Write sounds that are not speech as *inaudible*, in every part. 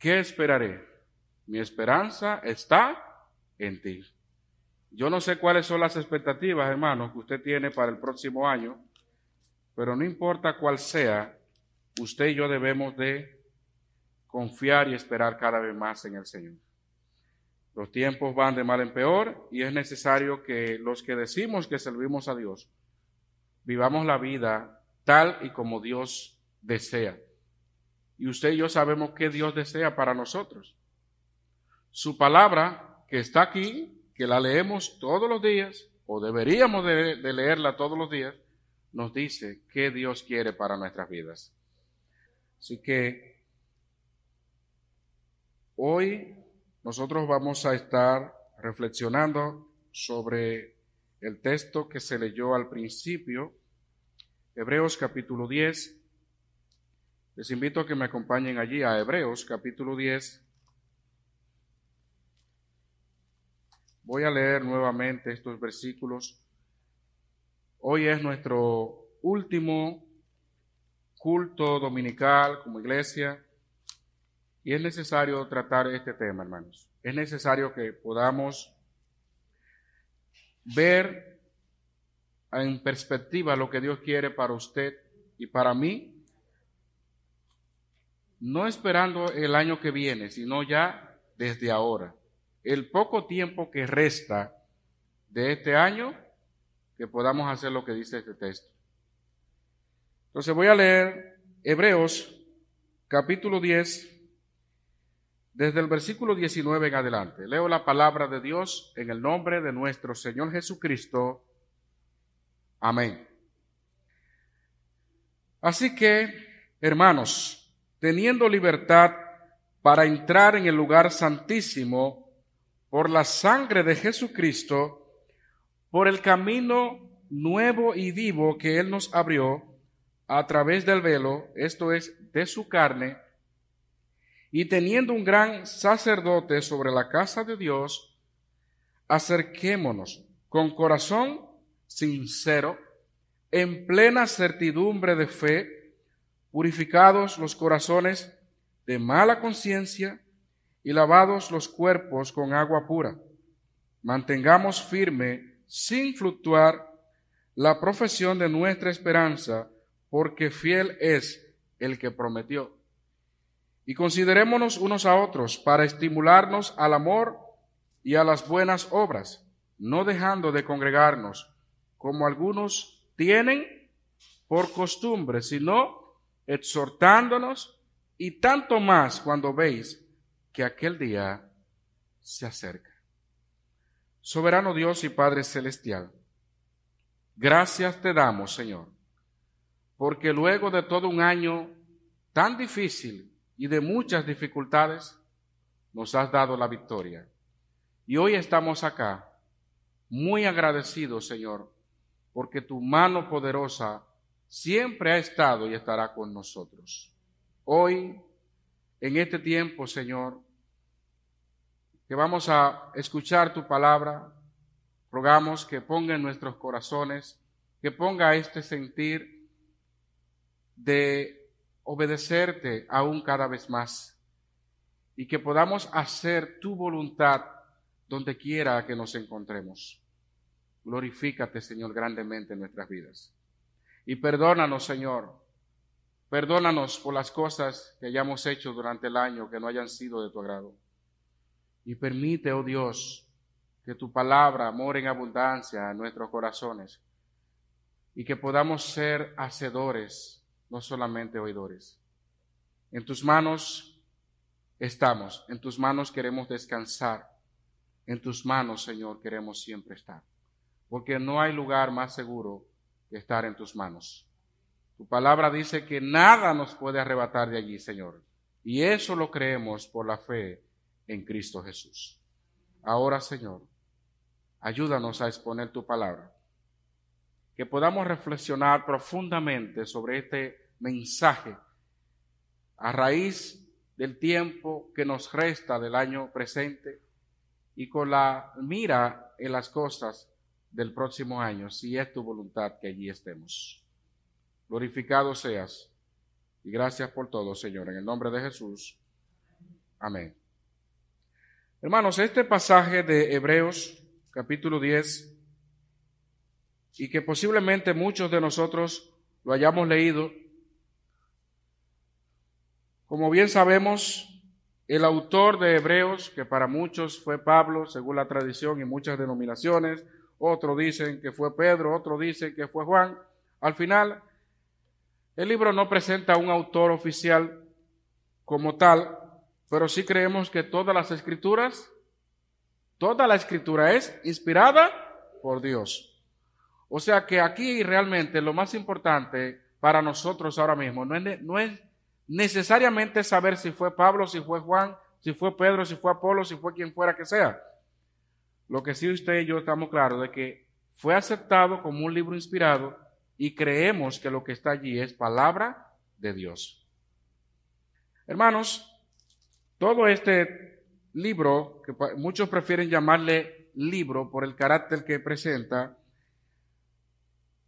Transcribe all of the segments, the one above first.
¿qué esperaré? Mi esperanza está en ti. Yo no sé cuáles son las expectativas, hermanos, que usted tiene para el próximo año, pero no importa cuál sea, usted y yo debemos de confiar y esperar cada vez más en el Señor. Los tiempos van de mal en peor y es necesario que los que decimos que servimos a Dios vivamos la vida tal y como Dios desea y usted y yo sabemos qué Dios desea para nosotros. Su palabra que está aquí, que la leemos todos los días, o deberíamos de, leerla todos los días, nos dice qué Dios quiere para nuestras vidas. Así que hoy nosotros vamos a estar reflexionando sobre el texto que se leyó al principio, Hebreos capítulo 10, les invito a que me acompañen allí a Hebreos capítulo 10. Voy a leer nuevamente estos versículos. Hoy es nuestro último culto dominical como iglesia y es necesario tratar este tema, hermanos. Es necesario que podamos ver en perspectiva lo que Dios quiere para usted y para mí no esperando el año que viene, sino ya desde ahora. El poco tiempo que resta de este año, que podamos hacer lo que dice este texto. Entonces voy a leer Hebreos capítulo 10, desde el versículo 19 en adelante. Leo la palabra de Dios en el nombre de nuestro Señor Jesucristo. Amén. Así que, hermanos, teniendo libertad para entrar en el lugar santísimo por la sangre de Jesucristo, por el camino nuevo y vivo que Él nos abrió a través del velo, esto es, de su carne, y teniendo un gran sacerdote sobre la casa de Dios, acerquémonos con corazón sincero, en plena certidumbre de fe, purificados los corazones de mala conciencia y lavados los cuerpos con agua pura. Mantengamos firme, sin fluctuar, la profesión de nuestra esperanza, porque fiel es el que prometió. Y considerémonos unos a otros para estimularnos al amor y a las buenas obras, no dejando de congregarnos, como algunos tienen por costumbre, sino exhortándonos y tanto más cuando veis que aquel día se acerca. Soberano Dios y Padre Celestial, gracias te damos, Señor, porque luego de todo un año tan difícil y de muchas dificultades, nos has dado la victoria. Y hoy estamos acá, muy agradecidos, Señor, porque tu mano poderosa siempre ha estado y estará con nosotros. Hoy, en este tiempo, Señor, que vamos a escuchar tu palabra, rogamos que ponga en nuestros corazones, que ponga este sentir de obedecerte aún cada vez más y que podamos hacer tu voluntad donde quiera que nos encontremos. Glorifícate, Señor, grandemente en nuestras vidas. Y perdónanos, Señor. Perdónanos por las cosas que hayamos hecho durante el año que no hayan sido de tu agrado. Y permite, oh Dios, que tu palabra more en abundancia en nuestros corazones y que podamos ser hacedores, no solamente oidores. En tus manos estamos, en tus manos queremos descansar, en tus manos, Señor, queremos siempre estar, porque no hay lugar más seguro estar en tus manos. Tu palabra dice que nada nos puede arrebatar de allí, Señor. Y eso lo creemos por la fe en Cristo Jesús. Ahora, Señor, ayúdanos a exponer tu palabra. Que podamos reflexionar profundamente sobre este mensaje a raíz del tiempo que nos resta del año presente y con la mira en las cosas del próximo año, si es tu voluntad que allí estemos. Glorificado seas y gracias por todo, Señor, en el nombre de Jesús. Amén. Hermanos, este pasaje de Hebreos capítulo 10 y que posiblemente muchos de nosotros lo hayamos leído, como bien sabemos, el autor de Hebreos, que para muchos fue Pablo, según la tradición y muchas denominaciones, otros dicen que fue Pedro, otros dicen que fue Juan. Al final, el libro no presenta un autor oficial como tal, pero sí creemos que todas las escrituras, toda la escritura es inspirada por Dios. O sea que aquí realmente lo más importante para nosotros ahora mismo no es, no es necesariamente saber si fue Pablo, si fue Juan, si fue Pedro, si fue Apolo, si fue quien fuera que sea. Lo que sí usted y yo estamos claros de que fue aceptado como un libro inspirado y creemos que lo que está allí es palabra de Dios. Hermanos, todo este libro, que muchos prefieren llamarle libro por el carácter que presenta,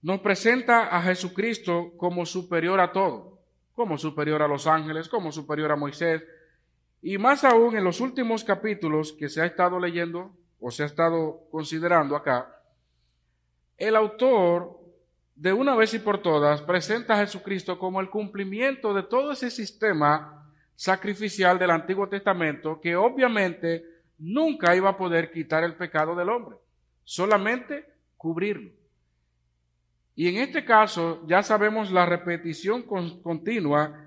nos presenta a Jesucristo como superior a todo, como superior a los ángeles, como superior a Moisés, y más aún en los últimos capítulos que se ha estado leyendo o se ha estado considerando acá, el autor de una vez y por todas presenta a Jesucristo como el cumplimiento de todo ese sistema sacrificial del Antiguo Testamento que obviamente nunca iba a poder quitar el pecado del hombre, solamente cubrirlo. Y en este caso ya sabemos la repetición continua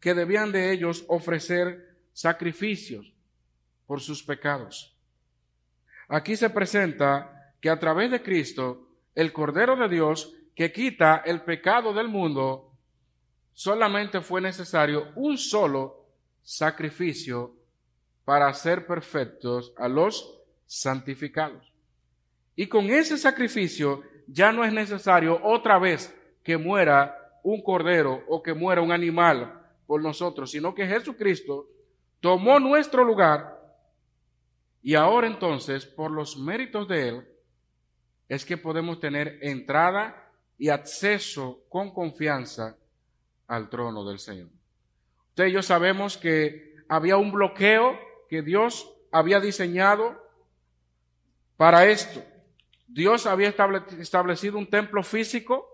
que debían de ellos ofrecer sacrificios por sus pecados. Aquí se presenta que a través de Cristo, el Cordero de Dios, que quita el pecado del mundo, solamente fue necesario un solo sacrificio para hacer perfectos a los santificados. Y con ese sacrificio ya no es necesario otra vez que muera un cordero o que muera un animal por nosotros, sino que Jesucristo tomó nuestro lugar y ahora entonces, por los méritos de Él, es que podemos tener entrada y acceso con confianza al trono del Señor. Ustedes y sabemos que había un bloqueo que Dios había diseñado para esto. Dios había establecido un templo físico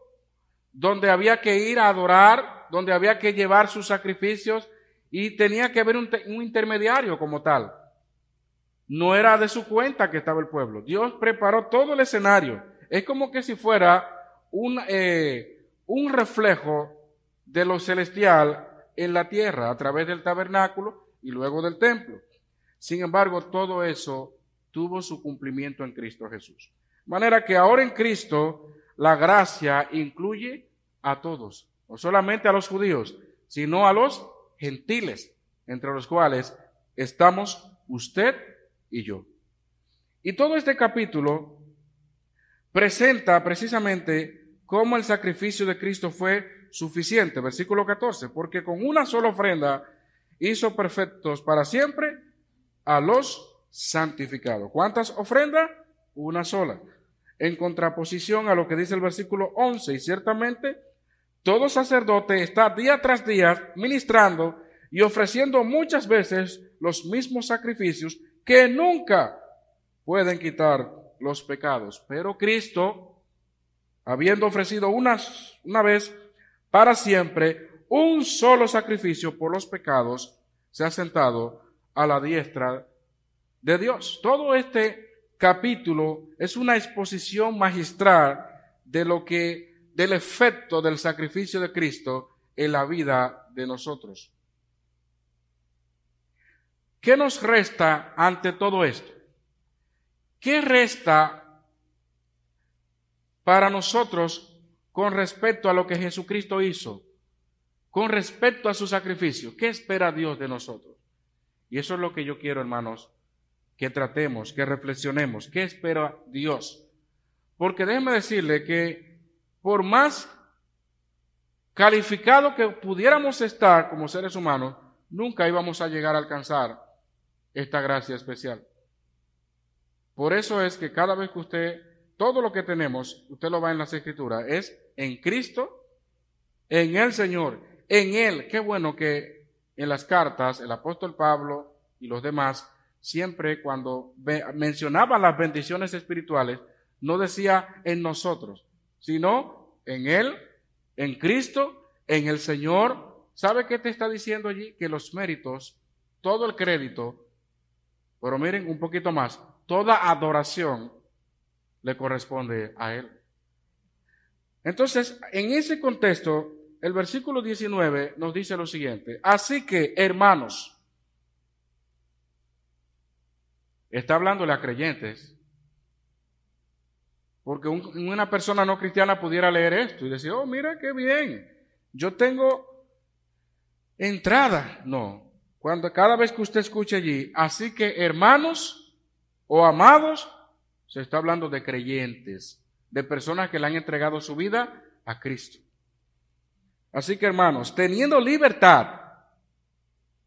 donde había que ir a adorar, donde había que llevar sus sacrificios y tenía que haber un intermediario como tal. No era de su cuenta que estaba el pueblo. Dios preparó todo el escenario. Es como que si fuera un, eh, un reflejo de lo celestial en la tierra a través del tabernáculo y luego del templo. Sin embargo, todo eso tuvo su cumplimiento en Cristo Jesús. De manera que ahora en Cristo la gracia incluye a todos, no solamente a los judíos, sino a los gentiles, entre los cuales estamos usted y yo. Y todo este capítulo presenta precisamente cómo el sacrificio de Cristo fue suficiente, versículo 14, porque con una sola ofrenda hizo perfectos para siempre a los santificados. ¿Cuántas ofrendas? Una sola. En contraposición a lo que dice el versículo 11, y ciertamente todo sacerdote está día tras día ministrando y ofreciendo muchas veces los mismos sacrificios que nunca pueden quitar los pecados. Pero Cristo, habiendo ofrecido una, una vez para siempre un solo sacrificio por los pecados, se ha sentado a la diestra de Dios. Todo este capítulo es una exposición magistral de lo que del efecto del sacrificio de Cristo en la vida de nosotros. ¿Qué nos resta ante todo esto? ¿Qué resta para nosotros con respecto a lo que Jesucristo hizo? Con respecto a su sacrificio. ¿Qué espera Dios de nosotros? Y eso es lo que yo quiero, hermanos, que tratemos, que reflexionemos. ¿Qué espera Dios? Porque déjeme decirle que por más calificado que pudiéramos estar como seres humanos, nunca íbamos a llegar a alcanzar esta gracia especial. Por eso es que cada vez que usted, todo lo que tenemos, usted lo va en las escrituras, es en Cristo, en el Señor, en Él. Qué bueno que en las cartas el apóstol Pablo y los demás, siempre cuando mencionaban las bendiciones espirituales, no decía en nosotros, sino en Él, en Cristo, en el Señor. ¿Sabe qué te está diciendo allí? Que los méritos, todo el crédito, pero miren un poquito más, toda adoración le corresponde a Él. Entonces, en ese contexto, el versículo 19 nos dice lo siguiente, así que hermanos, está hablándole a creyentes, porque una persona no cristiana pudiera leer esto y decir, oh, mira qué bien, yo tengo entrada. No, cuando cada vez que usted escuche allí, así que hermanos o amados, se está hablando de creyentes, de personas que le han entregado su vida a Cristo. Así que hermanos, teniendo libertad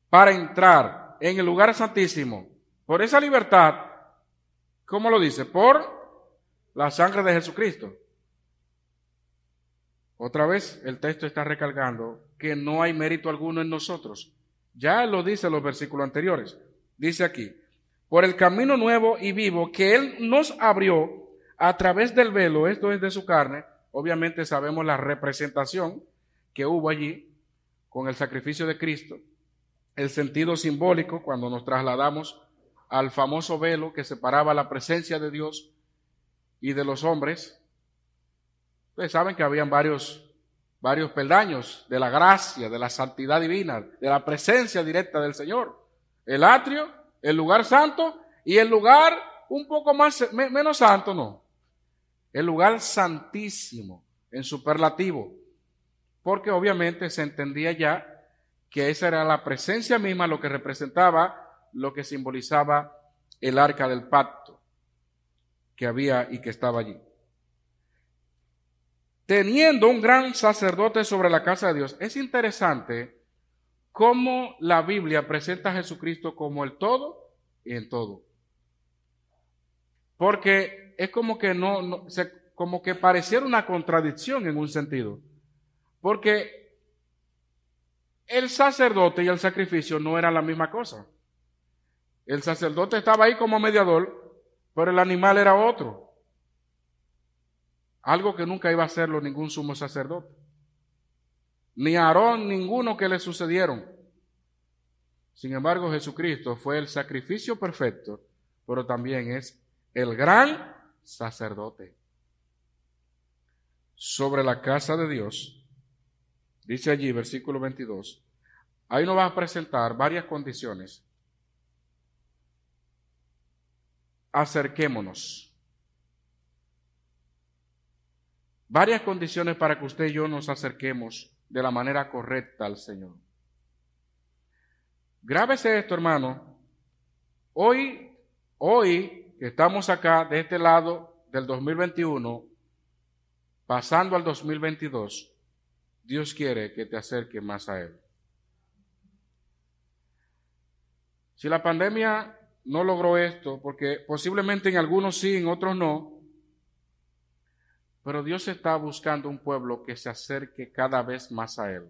para entrar en el lugar santísimo, por esa libertad, ¿cómo lo dice? Por la sangre de Jesucristo. Otra vez el texto está recalcando que no hay mérito alguno en nosotros. Ya lo dice los versículos anteriores. Dice aquí, por el camino nuevo y vivo que Él nos abrió a través del velo, esto es de su carne, obviamente sabemos la representación que hubo allí con el sacrificio de Cristo, el sentido simbólico cuando nos trasladamos al famoso velo que separaba la presencia de Dios y de los hombres. Ustedes saben que habían varios varios peldaños de la gracia, de la santidad divina, de la presencia directa del Señor. El atrio, el lugar santo y el lugar un poco más, menos santo, no. El lugar santísimo, en superlativo. Porque obviamente se entendía ya que esa era la presencia misma lo que representaba, lo que simbolizaba el arca del pacto que había y que estaba allí teniendo un gran sacerdote sobre la casa de Dios. Es interesante cómo la Biblia presenta a Jesucristo como el todo y en todo. Porque es como que no, como que pareciera una contradicción en un sentido. Porque el sacerdote y el sacrificio no eran la misma cosa. El sacerdote estaba ahí como mediador, pero el animal era otro. Algo que nunca iba a hacerlo ningún sumo sacerdote. Ni Aarón, ninguno que le sucedieron. Sin embargo, Jesucristo fue el sacrificio perfecto, pero también es el gran sacerdote sobre la casa de Dios. Dice allí, versículo 22. Ahí nos va a presentar varias condiciones. Acerquémonos. Varias condiciones para que usted y yo nos acerquemos de la manera correcta al Señor. Grábese esto, hermano. Hoy, hoy que estamos acá de este lado del 2021, pasando al 2022, Dios quiere que te acerque más a Él. Si la pandemia no logró esto, porque posiblemente en algunos sí, en otros no, pero Dios está buscando un pueblo que se acerque cada vez más a Él.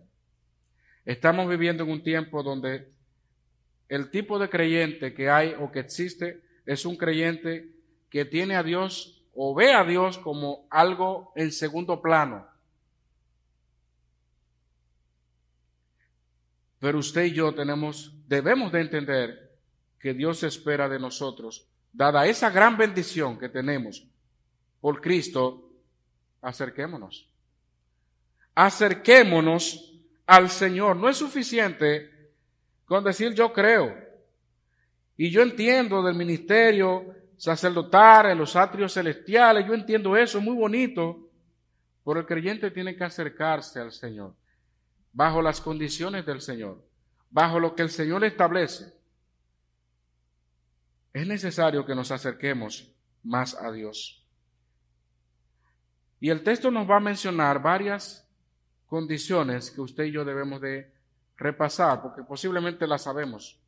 Estamos viviendo en un tiempo donde el tipo de creyente que hay o que existe es un creyente que tiene a Dios o ve a Dios como algo en segundo plano. Pero usted y yo tenemos, debemos de entender que Dios espera de nosotros, dada esa gran bendición que tenemos por Cristo, acerquémonos. Acerquémonos al Señor. No es suficiente con decir yo creo. Y yo entiendo del ministerio sacerdotal en los atrios celestiales, yo entiendo eso, muy bonito, pero el creyente tiene que acercarse al Señor, bajo las condiciones del Señor, bajo lo que el Señor establece. Es necesario que nos acerquemos más a Dios. Y el texto nos va a mencionar varias condiciones que usted y yo debemos de repasar, porque posiblemente las sabemos.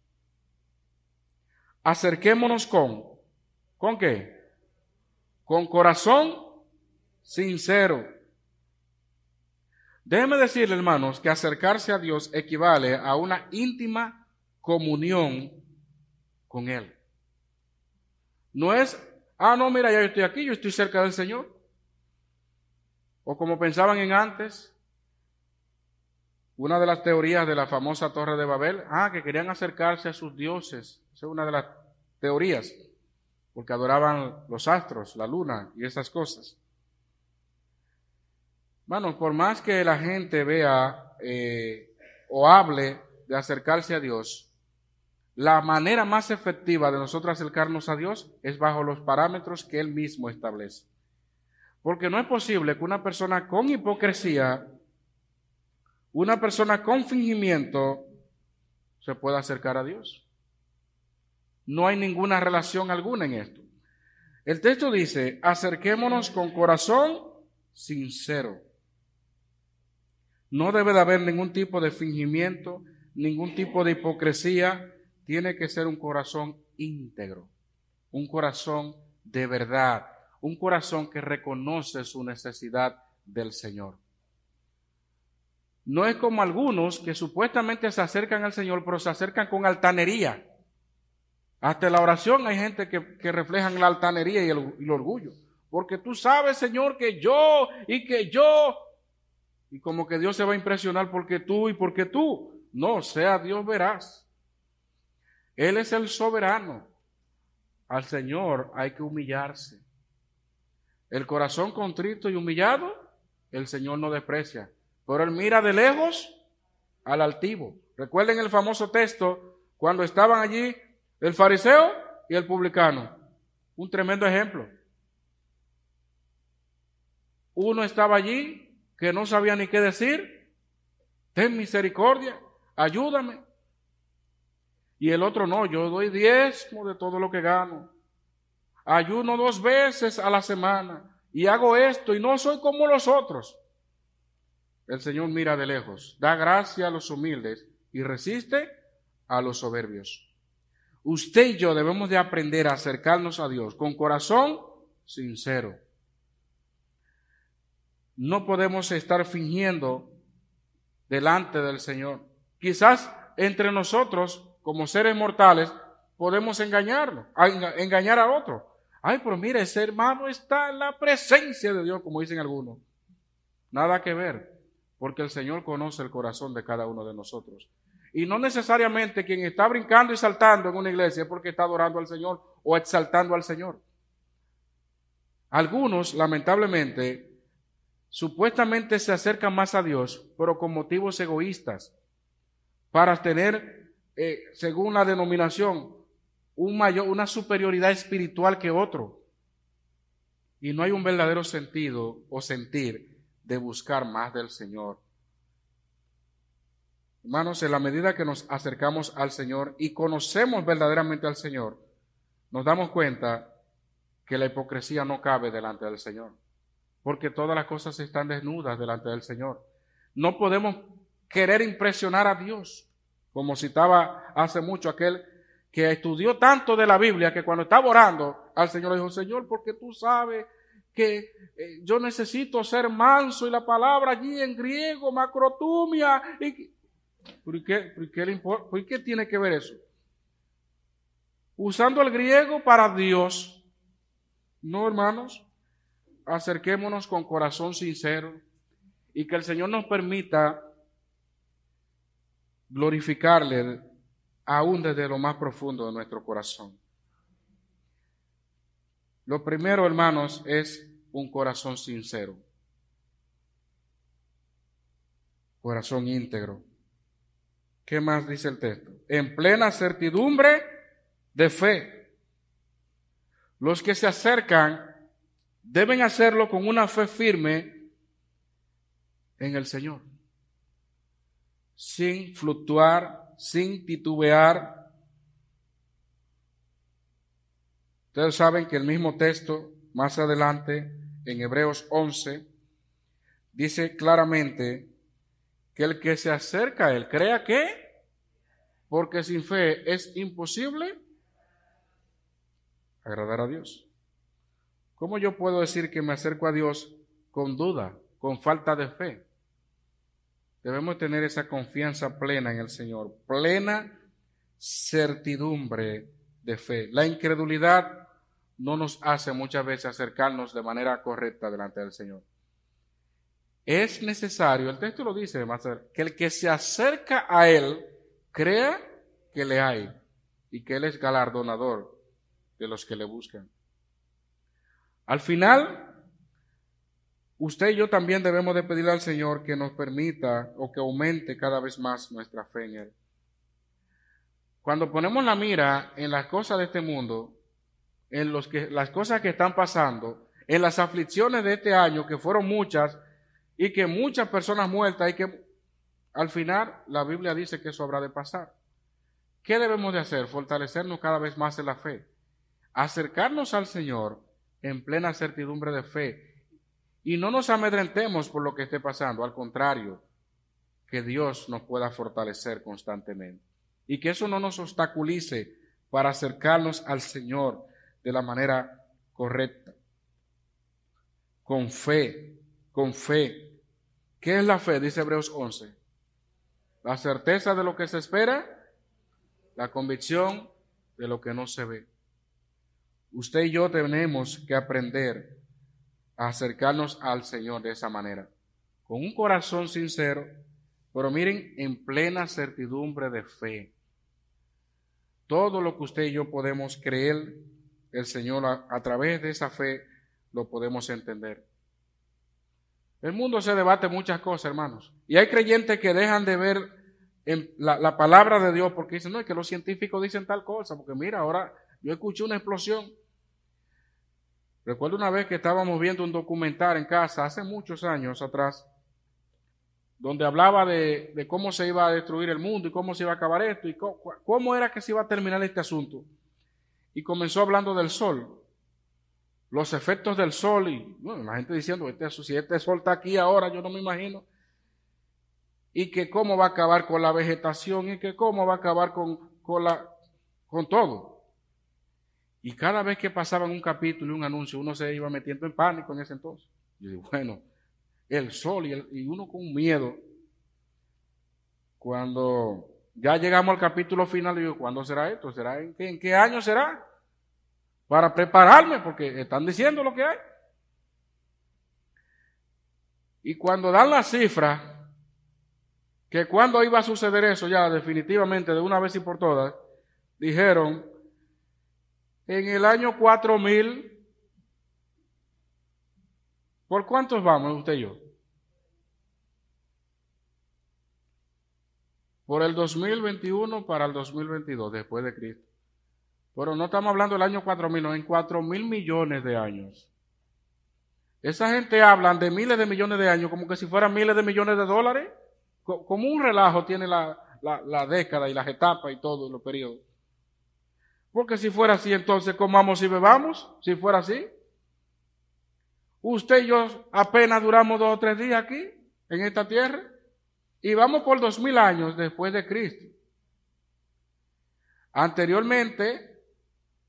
Acerquémonos con, ¿con qué? Con corazón sincero. Déjeme decirle, hermanos, que acercarse a Dios equivale a una íntima comunión con Él. No es, ah, no, mira, ya yo estoy aquí, yo estoy cerca del Señor o como pensaban en antes, una de las teorías de la famosa Torre de Babel, ah, que querían acercarse a sus dioses. Esa es una de las teorías, porque adoraban los astros, la luna y esas cosas. Bueno, por más que la gente vea eh, o hable de acercarse a Dios, la manera más efectiva de nosotros acercarnos a Dios es bajo los parámetros que Él mismo establece. Porque no es posible que una persona con hipocresía, una persona con fingimiento, se pueda acercar a Dios. No hay ninguna relación alguna en esto. El texto dice, acerquémonos con corazón sincero. No debe de haber ningún tipo de fingimiento, ningún tipo de hipocresía. Tiene que ser un corazón íntegro, un corazón de verdad, un corazón que reconoce su necesidad del Señor. No es como algunos que supuestamente se acercan al Señor, pero se acercan con altanería. Hasta la oración hay gente que, reflejan la altanería y el, y el orgullo. Porque tú sabes, Señor, que yo y que yo. Y como que Dios se va a impresionar porque tú y porque tú. No, sea Dios verás. Él es el soberano. Al Señor hay que humillarse. El corazón contrito y humillado, el Señor no desprecia. Pero Él mira de lejos al altivo. Recuerden el famoso texto cuando estaban allí el fariseo y el publicano. Un tremendo ejemplo. Uno estaba allí que no sabía ni qué decir. Ten misericordia, ayúdame. Y el otro no, yo doy diezmo de todo lo que gano ayuno dos veces a la semana y hago esto y no soy como los otros. El Señor mira de lejos, da gracia a los humildes y resiste a los soberbios. Usted y yo debemos de aprender a acercarnos a Dios con corazón sincero. No podemos estar fingiendo delante del Señor. Quizás entre nosotros, como seres mortales, podemos engañarlo, engañar a otro. Ay, pero mira, ese hermano está en la presencia de Dios, como dicen algunos. Nada que ver, porque el Señor conoce el corazón de cada uno de nosotros. Y no necesariamente quien está brincando y saltando en una iglesia es porque está adorando al Señor o exaltando al Señor. Algunos, lamentablemente, supuestamente se acercan más a Dios, pero con motivos egoístas, para tener, eh, según la denominación, una superioridad espiritual que otro. Y no hay un verdadero sentido o sentir de buscar más del Señor. Hermanos, en la medida que nos acercamos al Señor y conocemos verdaderamente al Señor, nos damos cuenta que la hipocresía no cabe delante del Señor, porque todas las cosas están desnudas delante del Señor. No podemos querer impresionar a Dios, como citaba hace mucho aquel que estudió tanto de la Biblia que cuando estaba orando al Señor le dijo, Señor, porque tú sabes que eh, yo necesito ser manso y la palabra allí en griego, macrotumia. Y, ¿por, qué, por, qué le ¿Por qué tiene que ver eso? Usando el griego para Dios. No, hermanos, acerquémonos con corazón sincero y que el Señor nos permita glorificarle aún desde lo más profundo de nuestro corazón. Lo primero, hermanos, es un corazón sincero, corazón íntegro. ¿Qué más dice el texto? En plena certidumbre de fe. Los que se acercan deben hacerlo con una fe firme en el Señor, sin fluctuar sin titubear. Ustedes saben que el mismo texto, más adelante, en Hebreos 11, dice claramente que el que se acerca a él, crea que, porque sin fe es imposible agradar a Dios. ¿Cómo yo puedo decir que me acerco a Dios con duda, con falta de fe? Debemos tener esa confianza plena en el Señor, plena certidumbre de fe. La incredulidad no nos hace muchas veces acercarnos de manera correcta delante del Señor. Es necesario, el texto lo dice, que el que se acerca a Él crea que le hay y que Él es galardonador de los que le buscan. Al final, usted y yo también debemos de pedirle al Señor que nos permita o que aumente cada vez más nuestra fe en Él. Cuando ponemos la mira en las cosas de este mundo, en las cosas que están pasando, en las aflicciones de este año, que fueron muchas, y que muchas personas muertas, y que al final la Biblia dice que eso habrá de pasar. ¿Qué debemos de hacer? Fortalecernos cada vez más en la fe. Acercarnos al Señor en plena certidumbre de fe y no nos amedrentemos por lo que esté pasando, al contrario, que Dios nos pueda fortalecer constantemente. Y que eso no nos obstaculice para acercarnos al Señor de la manera correcta. Con fe, con fe. ¿Qué es la fe? Dice Hebreos 11. La certeza de lo que se espera, la convicción de lo que no se ve. Usted y yo tenemos que aprender acercarnos al Señor de esa manera, con un corazón sincero, pero miren, en plena certidumbre de fe. Todo lo que usted y yo podemos creer, el Señor a, través de esa fe lo podemos entender. El mundo se debate muchas cosas, hermanos. Y hay creyentes que dejan de ver en la, la, palabra de Dios porque dicen, no, es que los científicos dicen tal cosa, porque mira, ahora yo escuché una explosión. Recuerdo una vez que estábamos viendo un documental en casa, hace muchos años atrás, donde hablaba de, cómo se iba a destruir el mundo y cómo se iba a acabar esto y cómo, era que se iba a terminar este asunto. Y comenzó hablando del sol, los efectos del sol y la gente diciendo, este, si este sol está aquí ahora, yo no me imagino y que cómo va a acabar con la vegetación y que cómo va a acabar con, con todo. Y cada vez que pasaban un capítulo y un anuncio, uno se iba metiendo en pánico en ese entonces. Yo digo, bueno, el sol y, uno con miedo. Cuando ya llegamos al capítulo final, digo, ¿cuándo será esto? ¿Será en qué, año será? Para prepararme, porque están diciendo lo que hay. Y cuando dan las cifras, que cuando iba a suceder eso ya definitivamente de una vez y por todas, dijeron en el año 4000, ¿por cuántos vamos usted y yo? Por el 2021 para el 2022, después de Cristo. Pero no estamos hablando del año 4000, no, en 4000 millones de años. Esa gente habla de miles de millones de años como que si fueran miles de millones de dólares. Como un relajo tiene la, década y las etapas y todo, los periodos. Porque si fuera así, entonces comamos y bebamos, si fuera así. Usted y yo apenas duramos dos o tres días aquí, en esta tierra, y vamos por dos mil años después de Cristo. Anteriormente,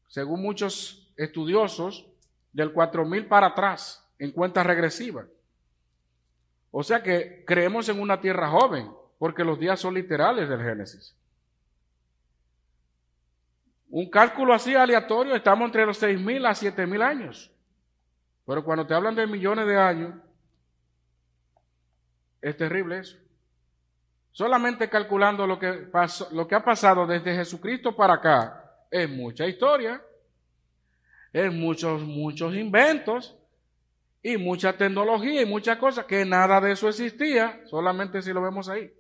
según muchos estudiosos, del cuatro mil para atrás, en cuenta regresiva. O sea que creemos en una tierra joven, porque los días son literales del Génesis. Un cálculo así aleatorio, estamos entre los 6.000 a 7.000 años. Pero cuando te hablan de millones de años, es terrible eso. Solamente calculando lo que, pasó, lo que ha pasado desde Jesucristo para acá, es mucha historia, es muchos, muchos inventos y mucha tecnología y muchas cosas que nada de eso existía, solamente si lo vemos ahí.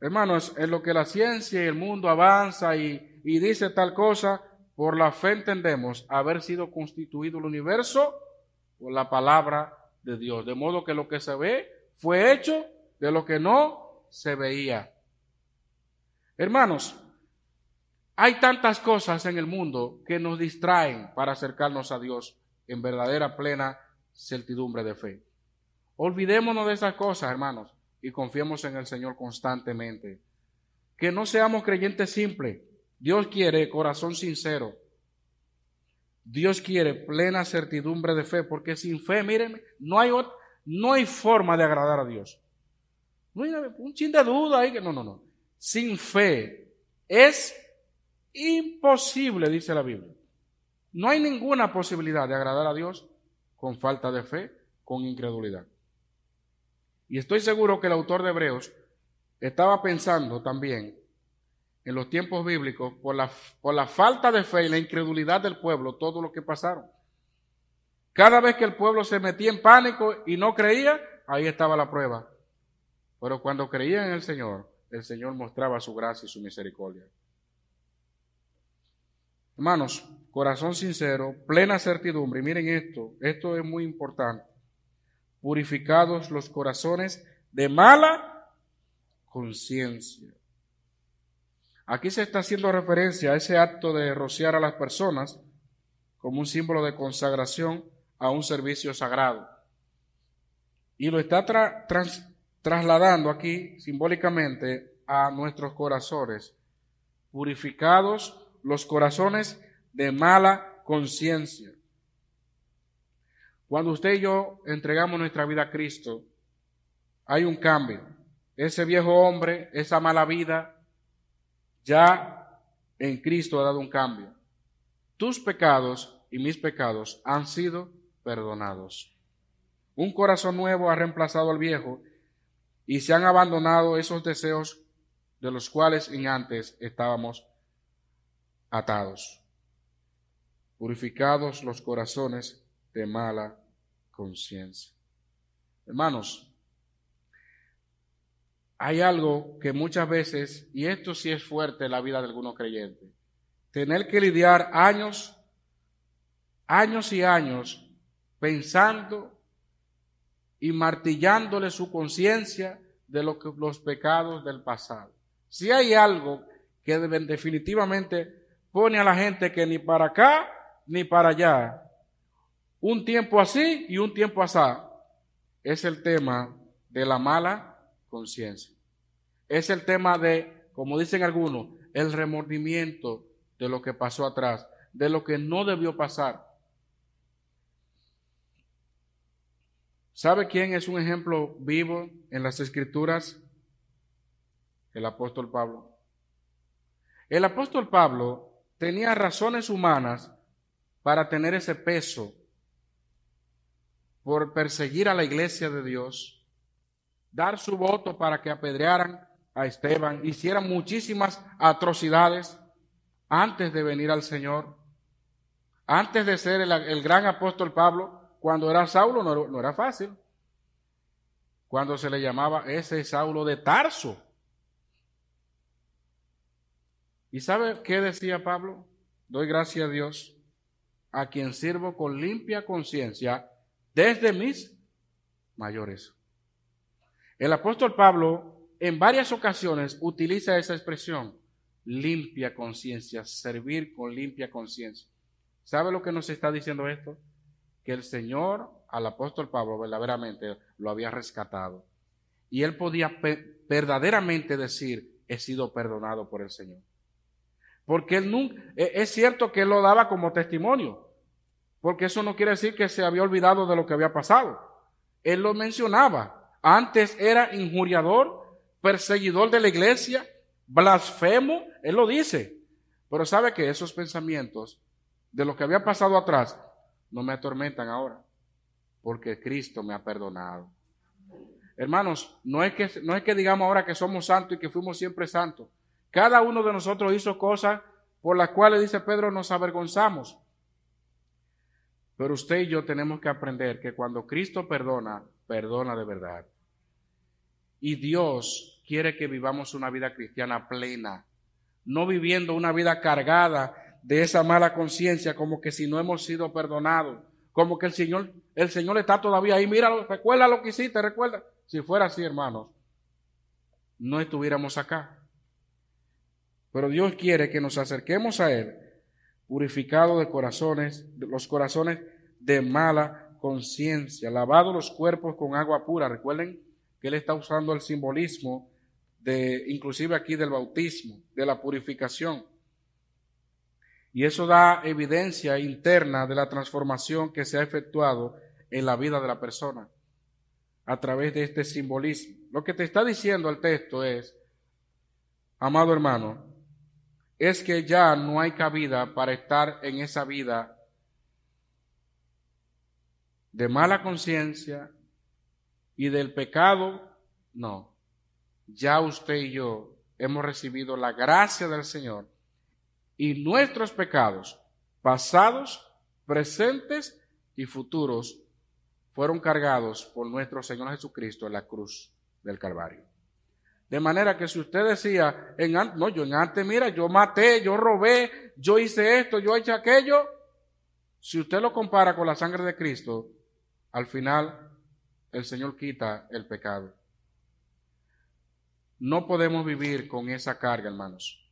Hermanos, en lo que la ciencia y el mundo avanza y, y dice tal cosa, por la fe entendemos haber sido constituido el universo por la palabra de Dios. De modo que lo que se ve fue hecho de lo que no se veía. Hermanos, hay tantas cosas en el mundo que nos distraen para acercarnos a Dios en verdadera plena certidumbre de fe. Olvidémonos de esas cosas, hermanos y confiemos en el Señor constantemente. Que no seamos creyentes simples. Dios quiere corazón sincero. Dios quiere plena certidumbre de fe, porque sin fe, miren, no hay, no hay forma de agradar a Dios. No hay un chin de duda ahí que no, no, no. Sin fe es imposible, dice la Biblia. No hay ninguna posibilidad de agradar a Dios con falta de fe, con incredulidad. Y estoy seguro que el autor de Hebreos estaba pensando también en los tiempos bíblicos por la, por la falta de fe y la incredulidad del pueblo, todo lo que pasaron. Cada vez que el pueblo se metía en pánico y no creía, ahí estaba la prueba. Pero cuando creía en el Señor, el Señor mostraba su gracia y su misericordia. Hermanos, corazón sincero, plena certidumbre. Y miren esto, esto es muy importante purificados los corazones de mala conciencia. Aquí se está haciendo referencia a ese acto de rociar a las personas como un símbolo de consagración a un servicio sagrado. Y lo está trasladando aquí simbólicamente a nuestros corazones, purificados los corazones de mala conciencia. Cuando usted y yo entregamos nuestra vida a Cristo, hay un cambio. Ese viejo hombre, esa mala vida, ya en Cristo ha dado un cambio. Tus pecados y mis pecados han sido perdonados. Un corazón nuevo ha reemplazado al viejo y se han abandonado esos deseos de los cuales en antes estábamos atados. Purificados los corazones de mala conciencia. Hermanos, hay algo que muchas veces, y esto sí es fuerte en la vida de algunos creyentes, tener que lidiar años, años y años pensando y martillándole su conciencia de los pecados del pasado. Si hay algo que definitivamente pone a la gente que ni para acá ni para allá un tiempo así y un tiempo asá, es el tema de la mala conciencia. Es el tema de, como dicen algunos, el remordimiento de lo que pasó atrás, de lo que no debió pasar. ¿Sabe quién es un ejemplo vivo en las escrituras? El apóstol Pablo. El apóstol Pablo tenía razones humanas para tener ese peso por perseguir a la iglesia de Dios, dar su voto para que apedrearan a Esteban, hicieran muchísimas atrocidades antes de venir al Señor, antes de ser el, gran apóstol Pablo, cuando era Saulo no, no era fácil, cuando se le llamaba ese Saulo de Tarso. ¿Y sabe qué decía Pablo? Doy gracias a Dios, a quien sirvo con limpia conciencia desde mis mayores. El apóstol Pablo en varias ocasiones utiliza esa expresión, limpia conciencia, servir con limpia conciencia. ¿Sabe lo que nos está diciendo esto? Que el Señor al apóstol Pablo verdaderamente lo había rescatado. Y él podía verdaderamente decir, he sido perdonado por el Señor. Porque él nunca, e-, es cierto que él lo daba como testimonio, porque eso no quiere decir que se había olvidado de lo que había pasado. Él lo mencionaba. Antes era injuriador, perseguidor de la iglesia, blasfemo. Él lo dice. Pero sabe que esos pensamientos de lo que había pasado atrás no me atormentan ahora. Porque Cristo me ha perdonado. Hermanos, no es que, no es que digamos ahora que somos santos y que fuimos siempre santos. Cada uno de nosotros hizo cosas por las cuales, dice Pedro, nos avergonzamos. Pero usted y yo tenemos que aprender que cuando Cristo perdona, perdona de verdad. Y Dios quiere que vivamos una vida cristiana plena, no viviendo una vida cargada de esa mala conciencia, como que si no hemos sido perdonados, como que el Señor, el Señor está todavía ahí, míralo, recuerda lo que hiciste, recuerda. Si fuera así, hermanos, no estuviéramos acá. Pero Dios quiere que nos acerquemos a Él purificado de corazones, de los corazones de mala conciencia, lavado los cuerpos con agua pura. Recuerden que él está usando el simbolismo de, inclusive aquí del bautismo, de la purificación. Y eso da evidencia interna de la transformación que se ha efectuado en la vida de la persona a través de este simbolismo. Lo que te está diciendo el texto es, amado hermano, es que ya no hay cabida para estar en esa vida de mala conciencia y del pecado. No, ya usted y yo hemos recibido la gracia del Señor y nuestros pecados, pasados, presentes y futuros, fueron cargados por nuestro Señor Jesucristo en la cruz del Calvario. De manera que si usted decía, en, no, yo en antes, mira, yo maté, yo robé, yo hice esto, yo hice aquello, si usted lo compara con la sangre de Cristo, al final el Señor quita el pecado. No podemos vivir con esa carga, hermanos.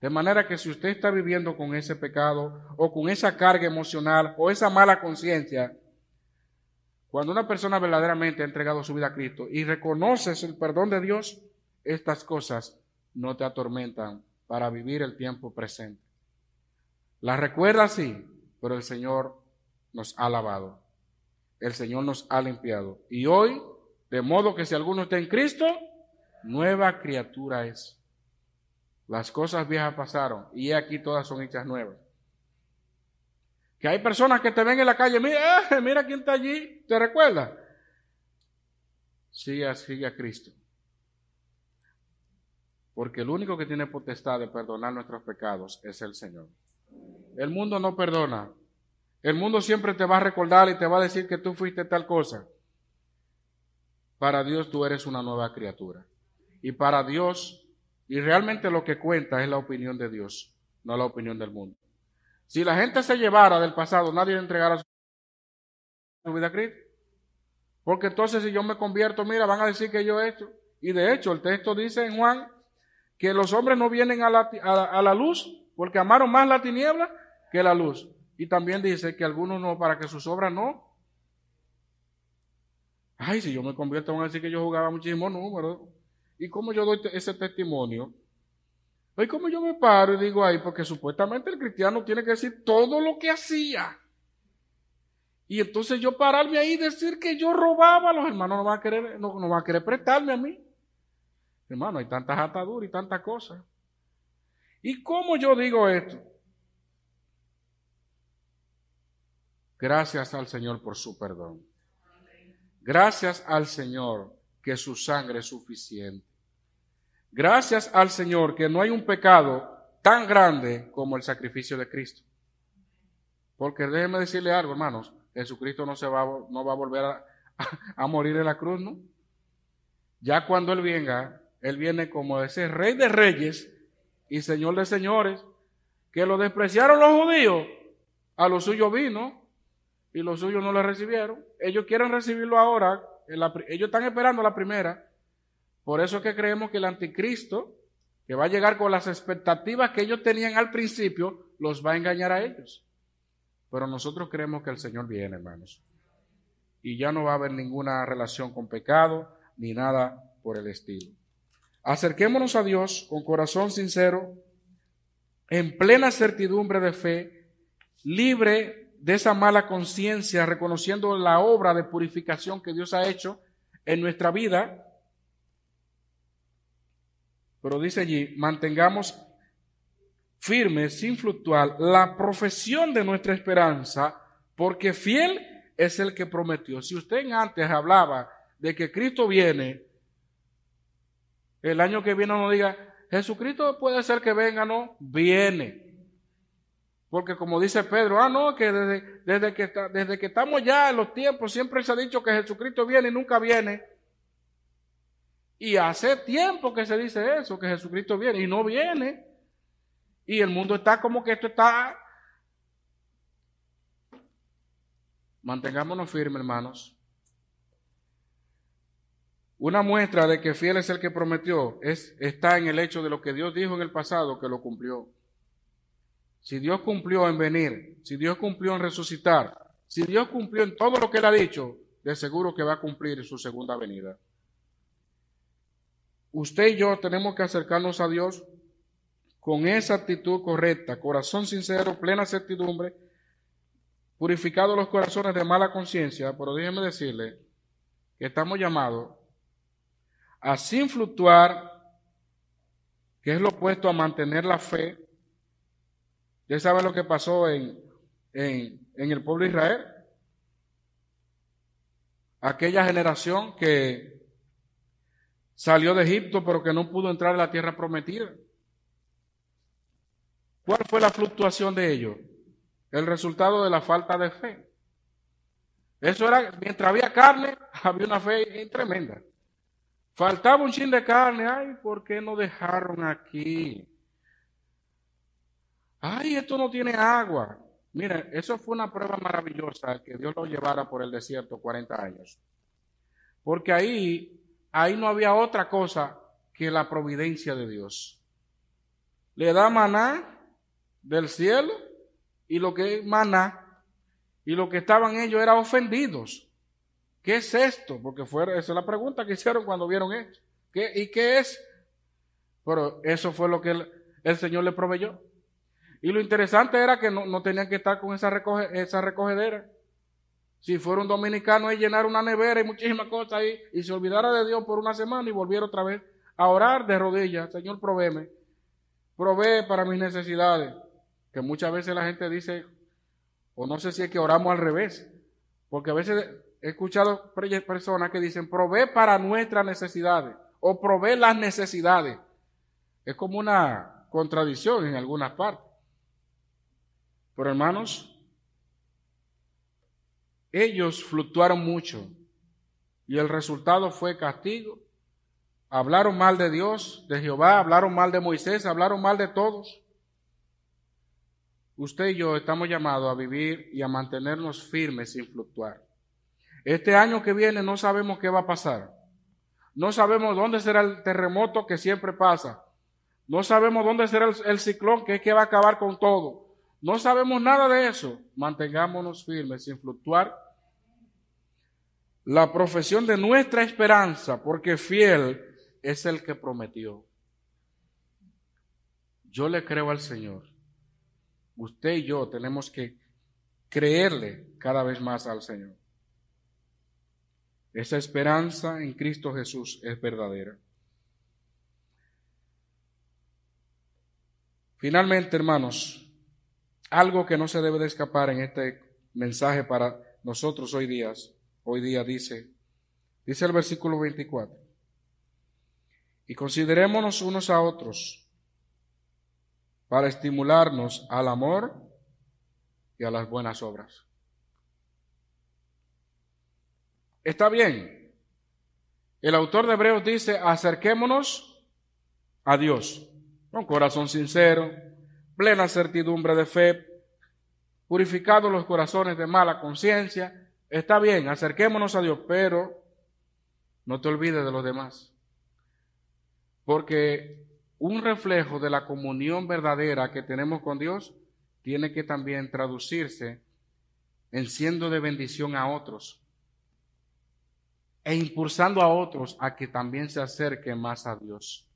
De manera que si usted está viviendo con ese pecado o con esa carga emocional o esa mala conciencia, cuando una persona verdaderamente ha entregado su vida a Cristo y reconoce el perdón de Dios, estas cosas no te atormentan para vivir el tiempo presente. Las recuerdas, sí, pero el Señor nos ha lavado. El Señor nos ha limpiado. Y hoy, de modo que si alguno está en Cristo, nueva criatura es. Las cosas viejas pasaron y aquí todas son hechas nuevas. Que hay personas que te ven en la calle, mira, eh, mira quién está allí, ¿te recuerda? Sigue, sigue a Cristo porque el único que tiene potestad de perdonar nuestros pecados es el Señor. El mundo no perdona. El mundo siempre te va a recordar y te va a decir que tú fuiste tal cosa. Para Dios tú eres una nueva criatura. Y para Dios, y realmente lo que cuenta es la opinión de Dios, no la opinión del mundo. Si la gente se llevara del pasado, nadie le entregara su vida a Cristo. Porque entonces si yo me convierto, mira, van a decir que yo he hecho. Y de hecho el texto dice en Juan que los hombres no vienen a la, luz porque amaron más la tiniebla que la luz. Y también dice que algunos no, para que sus obras no. Ay, si yo me convierto, van a decir que yo jugaba muchísimo número. ¿Y cómo yo doy ese testimonio? ¿Y cómo yo me paro y digo ahí? Porque supuestamente el cristiano tiene que decir todo lo que hacía. Y entonces yo pararme ahí y decir que yo robaba, los hermanos no a querer, no, no van a querer prestarme a mí. Hermano, hay tantas ataduras y tantas cosas. ¿Y cómo yo digo esto? Gracias al Señor por su perdón. Gracias al Señor que su sangre es suficiente. Gracias al Señor que no hay un pecado tan grande como el sacrificio de Cristo. Porque déjeme decirle algo, hermanos, Jesucristo no, se va, no va a volver a *laughs* morir en la cruz, ¿no? Ya cuando Él venga, él viene como ese rey de reyes y señor de señores, que lo despreciaron los judíos, a los suyos vino y los suyos no le recibieron. Ellos quieren recibirlo ahora, ellos están esperando la primera. Por eso es que creemos que el anticristo, que va a llegar con las expectativas que ellos tenían al principio, los va a engañar a ellos. Pero nosotros creemos que el Señor viene, hermanos. Y ya no va a haber ninguna relación con pecado ni nada por el estilo. Acerquémonos a Dios con corazón sincero, en plena certidumbre de fe, libre de esa mala conciencia, reconociendo la obra de purificación que Dios ha hecho en nuestra vida. Pero dice allí, mantengamos firme, sin fluctuar, la profesión de nuestra esperanza, porque fiel es el que prometió. Si usted antes hablaba de que Cristo viene, el año que viene no diga, Jesucristo puede ser que venga, no, viene. Porque como dice Pedro, ah, no, que desde, que, desde que estamos ya en los tiempos, siempre se ha dicho que Jesucristo viene y nunca viene. Y hace tiempo que se dice eso, que Jesucristo viene y no viene. Y el mundo está como que esto está... Mantengámonos firmes, hermanos. Una muestra de que fiel es el que prometió es, está en el hecho de lo que Dios dijo en el pasado que lo cumplió. Si Dios cumplió en venir, si Dios cumplió en resucitar, si Dios cumplió en todo lo que él ha dicho, de seguro que va a cumplir su segunda venida. Usted y yo tenemos que acercarnos a Dios con esa actitud correcta, corazón sincero, plena certidumbre, purificado los corazones de mala conciencia, pero déjeme decirle que estamos llamados a sin fluctuar, que es lo opuesto a mantener la fe. Ya saben lo que pasó en, el pueblo de Israel. Aquella generación que salió de Egipto pero que no pudo entrar en la tierra prometida. ¿Cuál fue la fluctuación de ellos? El resultado de la falta de fe. Eso era, mientras había carne, *laughs* había una fe tremenda. Faltaba un chin de carne, ay, ¿por qué no dejaron aquí? Ay, esto no tiene agua. Mira, eso fue una prueba maravillosa que Dios lo llevara por el desierto 40 años. Porque ahí, ahí no había otra cosa que la providencia de Dios. Le da maná del cielo y lo que es maná y lo que estaban ellos era ofendidos. ¿Qué es esto? Porque fue, esa es la pregunta que hicieron cuando vieron esto. ¿Y qué es? Pero eso fue lo que el, Señor le proveyó. Y lo interesante era que no, tenían que estar con esa, esa recogedera. Si fuera un dominicano, es llenar una nevera y muchísimas cosas ahí y se olvidara de Dios por una semana y volviera otra vez a orar de rodillas. Señor, provéeme. Provee para mis necesidades. Que muchas veces la gente dice, o no sé si es que oramos al revés, porque a veces he escuchado personas que dicen, provee para nuestras necesidades o provee las necesidades. Es como una contradicción en algunas partes. Pero hermanos, ellos fluctuaron mucho y el resultado fue castigo. Hablaron mal de Dios, de Jehová, hablaron mal de Moisés, hablaron mal de todos. Usted y yo estamos llamados a vivir y a mantenernos firmes sin fluctuar. Este año que viene no sabemos qué va a pasar. No sabemos dónde será el terremoto que siempre pasa. No sabemos dónde será el, ciclón que es que va a acabar con todo. No sabemos nada de eso. Mantengámonos firmes sin fluctuar. La profesión de nuestra esperanza, porque fiel es el que prometió. Yo le creo al Señor. Usted y yo tenemos que creerle cada vez más al Señor. Esa esperanza en Cristo Jesús es verdadera. Finalmente, hermanos, algo que no se debe de escapar en este mensaje para nosotros hoy día, hoy día dice, dice el versículo 24, y considerémonos unos a otros para estimularnos al amor y a las buenas obras. Está bien. El autor de Hebreos dice, acerquémonos a Dios con corazón sincero, plena certidumbre de fe, purificados los corazones de mala conciencia. Está bien, acerquémonos a Dios, pero no te olvides de los demás. Porque un reflejo de la comunión verdadera que tenemos con Dios tiene que también traducirse en siendo de bendición a otros e impulsando a otros a que también se acerquen más a Dios.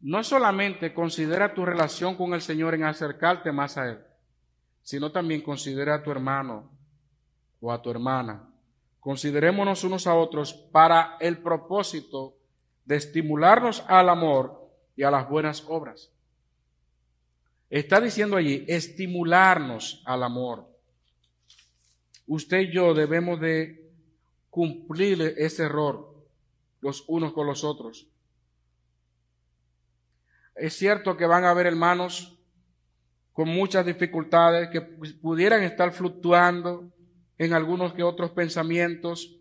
No solamente considera tu relación con el Señor en acercarte más a Él, sino también considera a tu hermano o a tu hermana. Considerémonos unos a otros para el propósito de estimularnos al amor y a las buenas obras. Está diciendo allí, estimularnos al amor usted y yo debemos de cumplir ese error los unos con los otros. Es cierto que van a haber hermanos con muchas dificultades que pudieran estar fluctuando en algunos que otros pensamientos.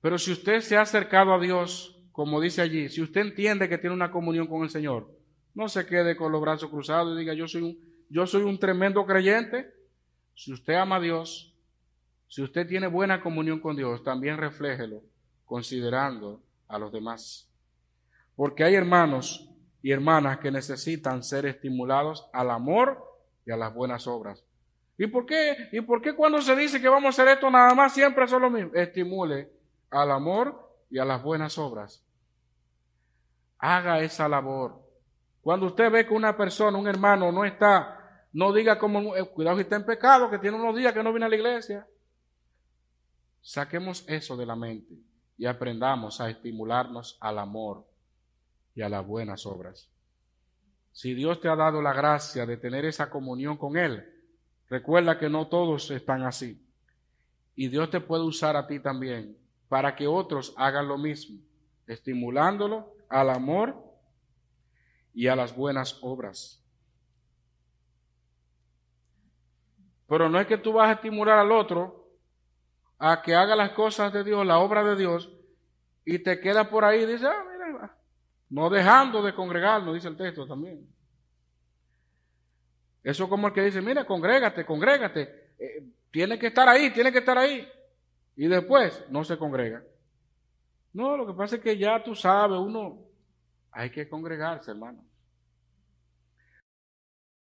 Pero si usted se ha acercado a Dios, como dice allí, si usted entiende que tiene una comunión con el Señor, no se quede con los brazos cruzados y diga, yo soy un, yo soy un tremendo creyente, si usted ama a Dios, si usted tiene buena comunión con Dios, también refléjelo considerando a los demás. Porque hay hermanos y hermanas que necesitan ser estimulados al amor y a las buenas obras. ¿Y por qué? ¿Y por qué cuando se dice que vamos a hacer esto nada más siempre es lo mismo? Estimule al amor y a las buenas obras. Haga esa labor. Cuando usted ve que una persona, un hermano, no está no diga como, eh, cuidado si está en pecado, que tiene unos días que no viene a la iglesia. Saquemos eso de la mente y aprendamos a estimularnos al amor y a las buenas obras. Si Dios te ha dado la gracia de tener esa comunión con Él, recuerda que no todos están así. Y Dios te puede usar a ti también para que otros hagan lo mismo, estimulándolo al amor y a las buenas obras. Pero no es que tú vas a estimular al otro a que haga las cosas de Dios, la obra de Dios, y te queda por ahí dice, ah, mira, no dejando de congregarnos, dice el texto también. Eso es como el que dice, mira, congrégate, congrégate. Eh, tiene que estar ahí, tiene que estar ahí. Y después no se congrega. No, lo que pasa es que ya tú sabes, uno, hay que congregarse, hermano.